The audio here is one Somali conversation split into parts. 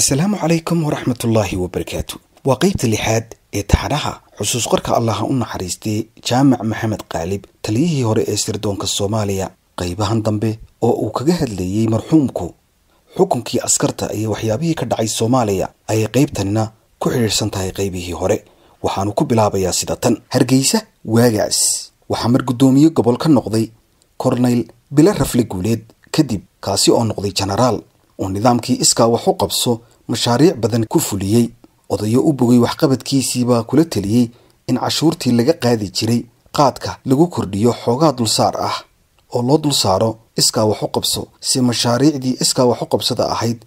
asalaamu calaykum waraxmatullaahi wabarakaatu waa qaybta lixaad ee taxanaha xusuus qorka allaha u naxariistay jaamac maxamed qaalib taliyihii hore ee sirdoonka soomaaliya qaybahan dambe oo uu kaga hadlayey marxuumku xukunkii askarta iyo waxyaabihii ka dhacay soomaaliya ayay qaybtanina ku xidhiidhsan tahay qaybihii hore waxaanu ku bilaabayaa sida tan hargeysa waagaas waxaa mar guddoomiye gobol ka noqday korneyl bilo rafle guuleed kadib kaasi oo noqday jenaraal oo nidaamkii iskaa wax u qabso mashaariic badan ku fuliyey odayo u bogay waxqabadkiisiibaa kula teliyey in cashuurtii laga qaadi jiray qaadka lagu kordhiyo xoogaa dulsaar ah oo loo dul saaro iskaa wax u qabso si mashaariicdii iskaa wax u qabsada ahayd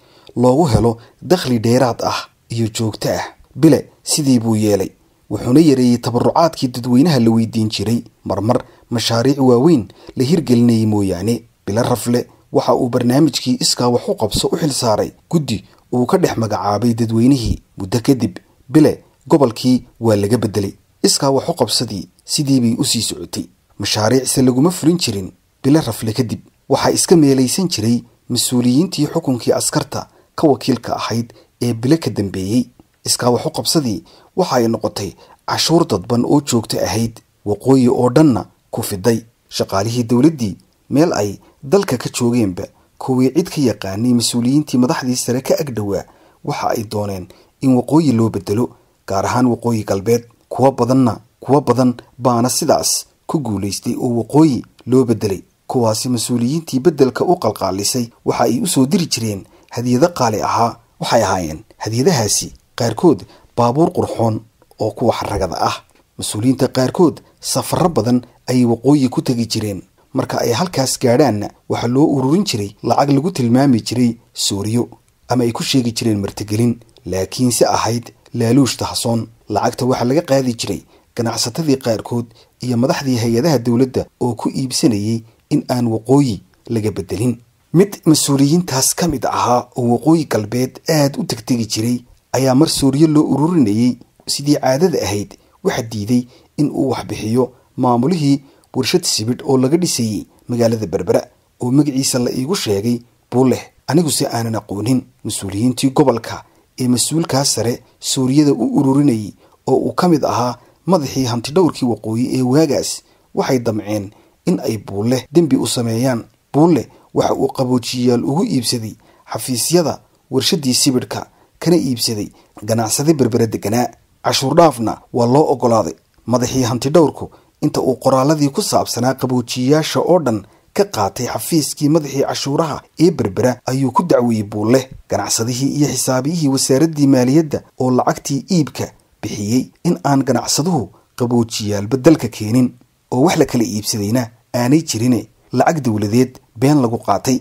loogu helo dakhli dheeraad ah iyo joogto ah bile sidii buu yeelay wuxuuna yareeyey tabarucaadkii dadweynaha la weydiin jiray marmar mashaariic waaweyn la hirgelinayay mooyaane bile rafle waxa uu barnaamijkii iskaa wax u qabso u xil saaray guddi uu ka dhex magacaabay dadweynihii muddo kadib bile gobolkii waa laga beddelay iskaa wax u qabsadii sidiibay usii socotay mashaariicse laguma fulin jirin bile rafle kadib waxaa iska meelaysan jiray mas-uuliyiintii xukunkii askarta ka wakiilka ahayd ee bile ka dambeeyey iskaa wax u qabsadii waxa ay noqotay cashuur dadban oo joogto ahayd waqooyi oo dhanna ku fiday shaqaalihii dowladdii meel ay dalka ka joogeenba kuwii cid ka yaqaanay mas-uuliyiintii madaxdii sare ka agdhowaa waxa ay dooneen in waqooyi loo bedelo gaar ahaan waqooyi galbeed kuwa badanna kuwa badan baana sidaas ku guulaystay oo waqooyi loo bedelay kuwaasi mas-uuliyiintii beddelka u qalqaalisay waxa ay usoo diri jireen hadiyado qaali ahaa waxay ahaayeen hadiyadahaasi qaarkood baabuur qurxoon oo kuwa xaragada ah mas-uuliyiinta qaarkood safarro badan ayay waqooyi ku tegi jireen marka ay halkaas gaadhaan waxaa loo ururin jiray lacag lagu tilmaami jiray sooriyo ama ay ku sheegi jireen martigelin laakiinse ahayd laaluushta hasoon lacagta waxaa laga qaadi jiray ganacsatadii qaarkood iyo madaxdii hay-adaha dowladda oo ku iibsanayay in aan waqooyi laga bedelin mid mas-uuliyiintaas ka mid ahaa oo waqooyi galbeed aad u tegtegi jiray ayaa mar suuriyo loo ururinayay sidii caadada ahayd waxa diiday in uu waxbixiyo maamulihii warshad sibidh oo laga dhisayey magaalada berbera oo magiciisa la iigu sheegay buuleh aniguse aanan aqoonin mas-uuliyiintii gobolka ee mas-uulkaas sare suuriyada u ururinayay oo uu ka mid ahaa madaxii hantidhowrkii waqooyi ee waagaas waxay damceen in ay buulle dembi u sameeyaan buulle waxa uu qaboojiyayaal ugu iibsaday xafiisyada warshaddii sibidhka kana iibsaday ganacsade berbera deganaa cashuurdhaafna waa loo ogolaaday madaxii hantidhowrku inta uu qoraaladii ku saabsanaa qaboojiyeyaasha oo dhan ka qaatay xafiiskii madaxii cashuuraha ee berbera ayuu ku dacweeyey buulleh ganacsadihii iyo xisaabiyihii wasaaraddii maaliyadda oo lacagtii iibka bixiyey in aan ganacsaduhu qaboojiyaalba dalka keenin oo wax la kala iibsadayna aanay jirine lacag dowladeed been lagu qaatay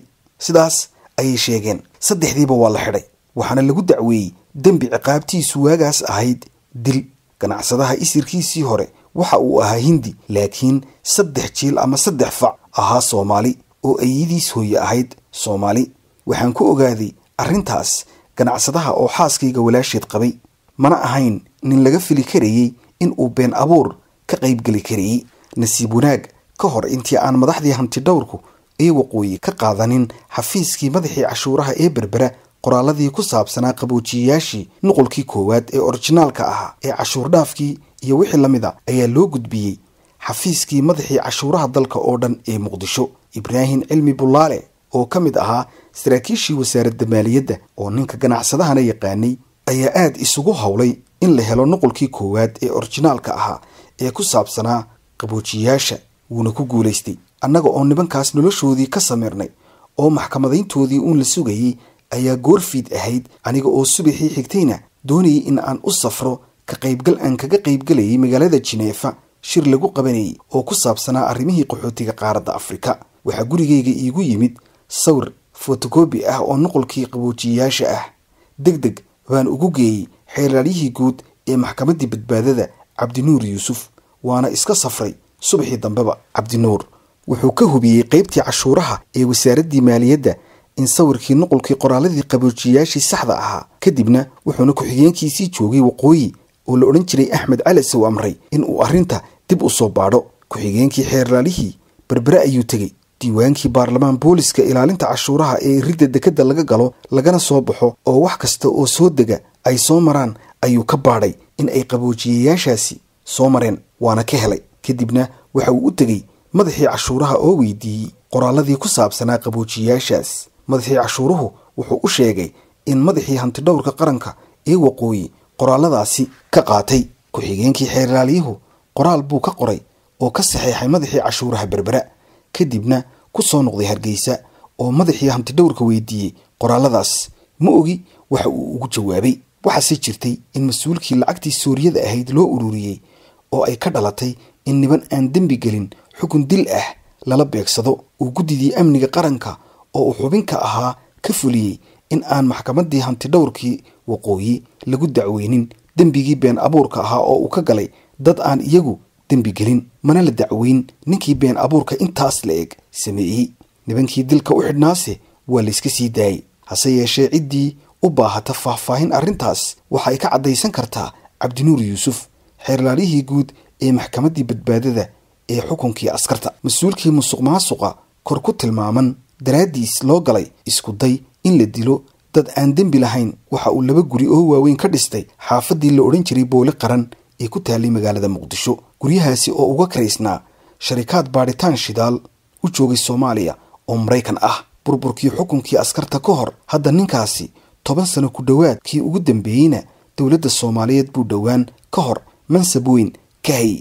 sidaas ayay sheegeen saddexdiiba waa la xidhay waxaana lagu dacweeyey dembi ciqaabtiisu waagaas ahayd dil ganacsadaha isirkiisii hore waxa uu ahaa hindi laakiin saddex jiil ama saddex fac ahaa soomaali oo ayadiis hooye ahayd soomaali waxaan ku ogaaday arrintaas ganacsadaha oo xaaskayga walaasheed qabay mana ahayn nin laga fili karayey in uu been abuur ka qaybgeli karayey nasiib wanaag ka hor intii aan madaxdii hanti dhowrku ee waqooyi ka qaadanin xafiiskii madaxii cashuuraha ee berbera qoraalladii ku saabsanaa qaboojiyayaashii nuqulkii koowaad ee orijinaalka ahaa ee cashuurdhaafkii iyo wixii la mid a ayaa loo gudbiyey xafiiskii madaxii cashuuraha dalka oo dhan ee muqdisho ibraahim cilmi bullaale oo ka mid ahaa saraakiishii wasaaradda maaliyadda oo ninka ganacsadahana yaqaanay ayaa aada isugu howlay in la helo nuqulkii koowaad ee orijinaalka ahaa ee ku saabsanaa qaboojiyaasha wuuna ku guulaystay annaga oo nimankaas noloshoodii ka samirnay oo maxkamadayntoodii uun la sugayay ayaa goorfiid ahayd aniga oo subaxii xigtayna doonayay in aan u safro ka qaybgal aan kaga qaybgalayay magaalada jineefa shir lagu qabanayay oo ku saabsanaa arrimihii qaxootiga qaaradda afrika waxaa gurigayga iigu yimid sawir fotokobi ah oo nuqulkii qaboojiyayaasha ah deg deg baan ugu geeyey xeelaalyihii guud ee maxkamaddii badbaadada cabdinuur yuusuf waana iska safray subaxii dambeba cabdinuur wuxuu ka hubiyey qaybtii cashuuraha ee wasaaraddii maaliyadda in sawirkii nuqulkii qoraalladii qaboojiyayaashii saxda ahaa kadibna wuxuuna ku-xigeenkiisii joogay waqooyi oo la odhan jiray axmed cali se amray in uu arrinta dib u soo baadho ku-xigeenkii xeerlaalihii berbere ayuu tegey diiwaankii baarlamaan booliska ilaalinta cashuuraha ee ridda dekedda laga galo lagana soo baxo oo wax kasta oo soo dega ay soo maraan ayuu ka baadhay in ay qaboojiyayaashaasi soo mareen waana ka helay kadibna waxa uu u tegey madaxii cashuuraha oo weydiiyey qoraalladii ku saabsanaa qaboojiyayaashaas madaxii cashuuruhu wuxuu u sheegay in madaxii hantidhowrka qaranka ee waqooyi qoraalladaasi ka qaatay ku-xigeenkii xeerlaaliyuhu qoraal buu ka qoray oo ka saxeexay madaxii cashuuraha berbera kadibna ku soo noqday hargeysa oo madaxii hanti dhowrka weydiiyey qoraalladaas ma ogi waxa uu ugu jawaabay waxaase jirtay in mas-uulkii lacagtii sooriyada ahayd loo ururiyey oo ay ka dhalatay in niban aan dembi gelin xukun dil ah lala beegsado uu guddidii amniga qaranka oo uu xubin ka ahaa ka fuliyey in aan maxkamaddii hantidhowrkii waqooyi lagu dacweynin dembigii been abuurka ahaa oo uu ka galay dad aan iyagu dembi gelin mana la dacweyn ninkii been abuurka intaas la eg sameeyey nibankii dilka u xidhnaase waa layska sii daayay hase yeeshee ciddii u baahata faahfaahin arrintaas waxa ay ka caddaysan kartaa cabdinuur yuusuf xeerlaalihii guud ee maxkamaddii badbaadada ee xukunkii askarta mas-uulkii musuq maasuqa kor ku tilmaaman daraaddiis loo galay isku day in la dilo dad aan dembi lahayn waxa uu laba guri oo waaweyn ka dhistay xaafaddii la odhan jiray booli qaran ee ku taallay magaalada muqdisho guryahaasi oo uga karaysnaa sharikaad baadhitaan shidaal u joogay soomaaliya oo maraykan ah burburkii xukunkii askarta ka hor hadda ninkaasi toban sano ku dhowaad kii ugu dambeeyeyna dowladda soomaaliyeed buu dhowaan ka hor mansab weyn ka hayy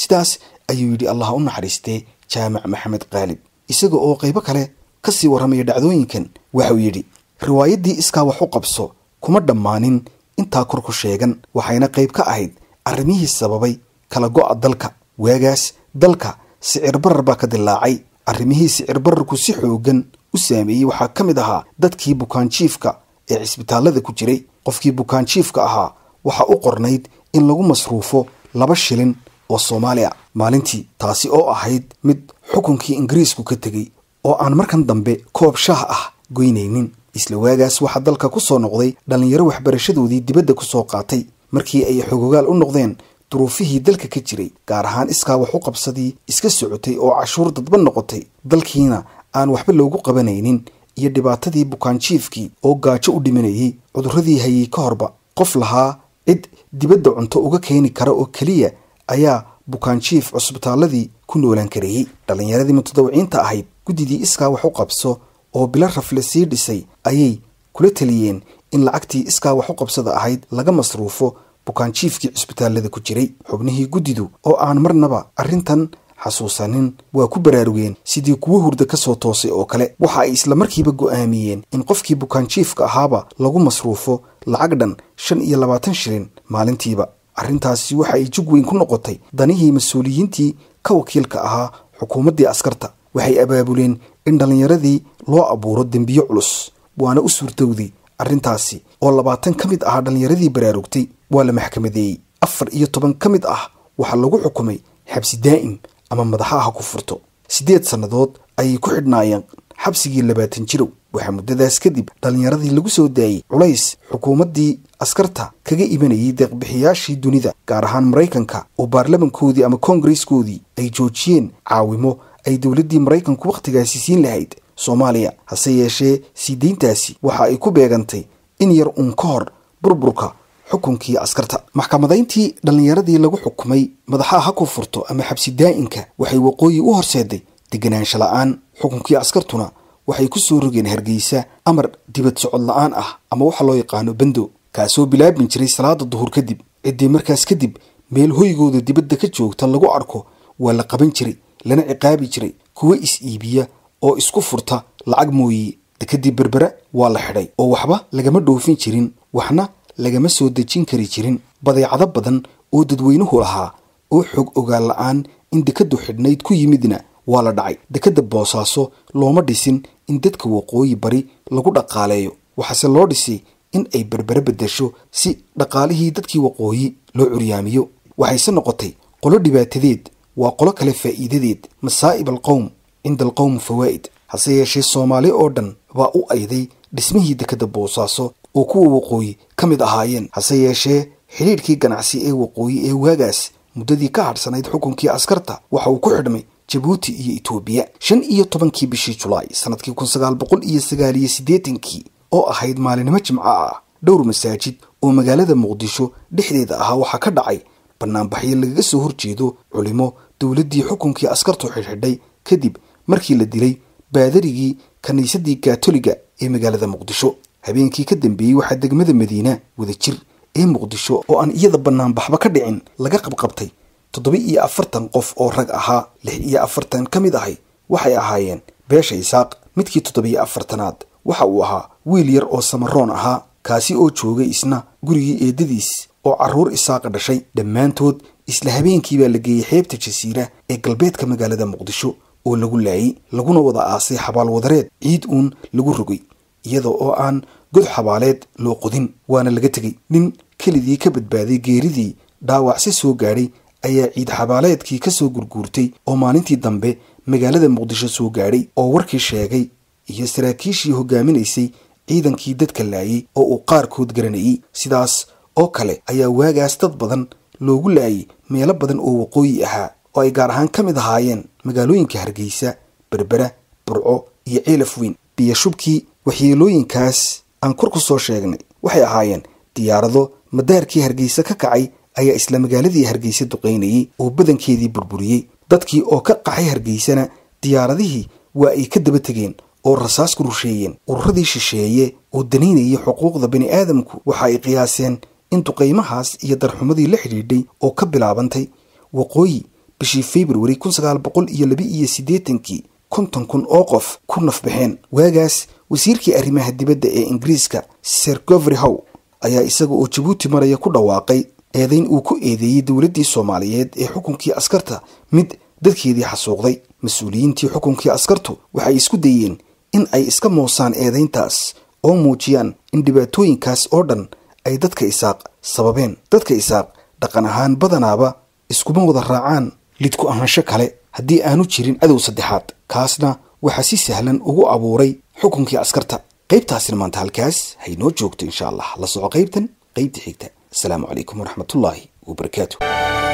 sidaas ayuu yidhi allah u naxariistee jaamac maxamed qaalib isaga oo qaybo kale kasii warramaya dhacdooyinkan waxa uu yidhi riwaayaddii iskaa wax u qabso kuma dhammaanin intaa korku sheegan waxayna qayb ka ahayd arrimihii sababay kala go-a dalka waagaas dalka sicir barar baa ka dilaacay arrimihii sicir bararku si xooggan u saameeyey waxaa ka mid ahaa dadkii bukaanjiifka ee cisbitaalada ku jiray qofkii bukaanjiifka ahaa waxaa u qornayd in lagu masruufo laba shilin oo soomaaliya maalintii taasi oo ahayd mid xukunkii ingiriisku ka tegey oo aan markan dambe koob shaah ah goynaynin isla waagaas waxaa dalka ku soo noqday dhallinyaro waxbarashadoodii dibadda kusoo qaatay markii ay xogogaal u noqdeen duruufihii dalka ka jiray gaar ahaan iskaa wax u qabsadii iska socotay oo cashuur dadba noqotay dalkiina aan waxba loogu qabanaynin iyo dhibaatadii bukaanjiifkii oo gaajo u dhimanayey cuduradii hayey ka horba qof lahaa cid dibadda cunto uga keeni kara oo keliya ayaa bukaanjiif cusbitaaladii ku noolaan kareeyey dhallinyaradii mutadawiciinta ahayd guddidii iskaa wax u qabso oo bilo rafle sii dhisay ayay kula taliyeen in lacagtii iskaa wax u qabsada ahayd laga masruufo bukaanjiifkii cusbitaalada ku jiray xubnihii guddidu oo aan marnaba arrintan xasuusanin waa ku baraarugeen sidii kuwo hurda ka soo toosay oo kale waxa ay islamarkiiba go'aamiyeen in qofkii bukaanjiifka ahaaba lagu masruufo lacag dhan shan iyo labaatan shilin maalintiiba arrintaasi waxa ay jig weyn ku noqotay danihii mas-uuliyiintii ka wakiilka ahaa xukuumaddii askarta waxay abaabuleen in dhallinyaradii loo abuuro dembiyo culus waana u suurtowday arrintaasi oo labaatan ka mid ahaa dhallinyaradii baraarugtay waa la maxkamadeeyey afar iyo toban ka mid ah waxaa lagu xukumay xabsi daa'im ama madaxaha ku furto siddeed sannadood ayay ku xidhnaayeen xabsigii labaatan jirow waxaa muddadaas kadib dhallinyaradii lagu soo daayey culays xukuumaddii askarta kaga imanayay deeqbixiyaashii dunida gaar ahaan maraykanka oo baarlamankoodii ama kongareskoodii ay joojiyeen caawimo ay dowladdii maraykanku wakhtigaasi siin lahayd soomaaliya hase yeeshee sii deyntaasi waxa ay ku beegantay in yar uun ka hor burburka xukunkii askarta maxkamadayntii dhallinyaradii lagu xukumay madaxaa ha ku furto ama xabsi daa'inka waxay waqooyi u horseeday deganaansha la'aan xukunkii askartuna waxay ku soo rogeen hargeysa amar dibad socod la'aan ah ama waxa loo yaqaano bendo kaasoo bilaabin jiray salaada duhur kadib ciddii markaas kadib meel hoygooda dibadda ka joogta lagu arko waa la qaban jiray lana ciqaabi jiray kuwa is-iibiya oo isku furta lacag mooye dekadii berbere waa la xidhay oo waxba lagama dhoofin jirin waxna lagama soo dejin kari jirin badeecado badan oo dadweynuhu lahaa oo xog ogaan la-aan in dekadu xidhnayd ku yimidna waa la dhacay dekadda boosaaso looma dhisin in dadka waqooyi bari lagu dhaqaaleeyo waxaase loo dhisay in ay berbere bedesho si dhaqaalihii dadkii waqooyi loo curyaamiyo waxayse noqotay qolo dhibaatadeed waa qolo kale faa'iidadeed masaa'ib alqowm cinda alqowm fawaa'id hase yeeshee soomaali oo dhan baa u ayday dhismihii dekedda boosaaso oo kuwa waqooyi ka mid ahaayeen hase yeeshee xidhiidhkii ganacsi ee waqooyi ee waagaas muddadii ka hadhsanayd xukunkii askarta waxa uu ku xidhmay jabuuti iyo etoobiya shan iyo tobankii bishii julaay sanadkii kun sagaal boqol iyo sagaal iyo siddeetankii oo ahayd maalinimo jimco ah dhowr masaajid oo magaalada muqdisho dhexdeeda ahaa waxaa ka dhacay bannaanbaxyo lagaga soo horjeedo culimo dowladdii xukunkii askartu xidhxidhay kadib markii la dilay baadarigii kaniisadii kaatoliga ee magaalada muqdisho habeenkii ka dambeeyey waxaa degmada madiina wadajir ee muqdisho oo aan iyada banaanbaxba ka dhicin laga qabqabtay toddoba iyo afartan qof oo rag ahaa lix iyo afartan ka mid ahay waxay ahaayeen beesha isaaq midkii toddoba iyo afartanaad waxa uu ahaa wiil yar oo samaroon ahaa kaasi oo joogay isna gurigii eeddadiis oo caruur isaaqa dhashay dhammaantood isla habeenkii baa la geeyey xeebta jasiira ee galbeedka magaalada muqdisho oo lagu laayey laguna wada aasay xabaal wadareed ciid uun lagu rogay iyadoo oo aan god xabaaleed loo qodin waana laga tegey nin kelidii ka badbaaday geeridii dhaawacsi soo gaadhay ayaa ciid xabaaleedkii ka soo gurguurtay oo maalintii dambe magaalada muqdisho soo gaadhay oo warkii sheegay iyo saraakiishii hogaaminaysay ciidankii dadka laayay oo uu qaarkood garanayay sidaas oo kale ayaa waagaas dad badan loogu laayay meelo badan oo waqooyi ahaa oo ay gaar ahaan ka mid ahaayeen magaalooyinka hargeysa berbera burco iyo ceelaf weyn biyashubkii waxyeelooyinkaas aan kor ku soo sheegnay waxay ahaayeen diyaarado madaarkii hargeysa ka kacay ayaa isla magaaladii hargeysa duqaynayey oo badankeedii burburiyey dadkii oo ka qaxay hargeysana diyaaradihii waa ay ka daba tegeen oo rasaas ku rusheeyeen ururadii shisheeye oo danaynayay xuquuqda bini aadamku waxa ay qiyaaseen in duqeymahaas iyo darxumadii la xidhiidhay oo ka bilaabantay waqooyi bishii februari kun sagaal boqol iyo laba iyo siddeetankii konton kun oo qof ku nafbaxeen waagaas wasiirkii arrimaha dibadda ee ingiriiska ser govery how ayaa isaga oo jabuuti maraya ku dhawaaqay eedayn uu ku eedeeyey dowladdii soomaaliyeed ee xukunkii askarta mid dadkeedii xasuuqday mas-uuliyiintii xukunkii askartu waxay isku dayeen in ay iska moosaan eedayntaas oo muujiyaan in dhibaatooyinkaas oo dhan ay dadka isaaq sababeen dadka isaaq dhaqan ahaan badanaaba iskuma wada raacaan lidku ahaansho kale haddii aanu jirin cadow saddexaad kaasna waxaa si sahlan ugu abuuray xukunkii askarta qaybtaasina maanta halkaas hay noo joogto insha allah la soco qaybtan qaybta xigta assalaamu calaykum waraxmatullaahi wabarakaatu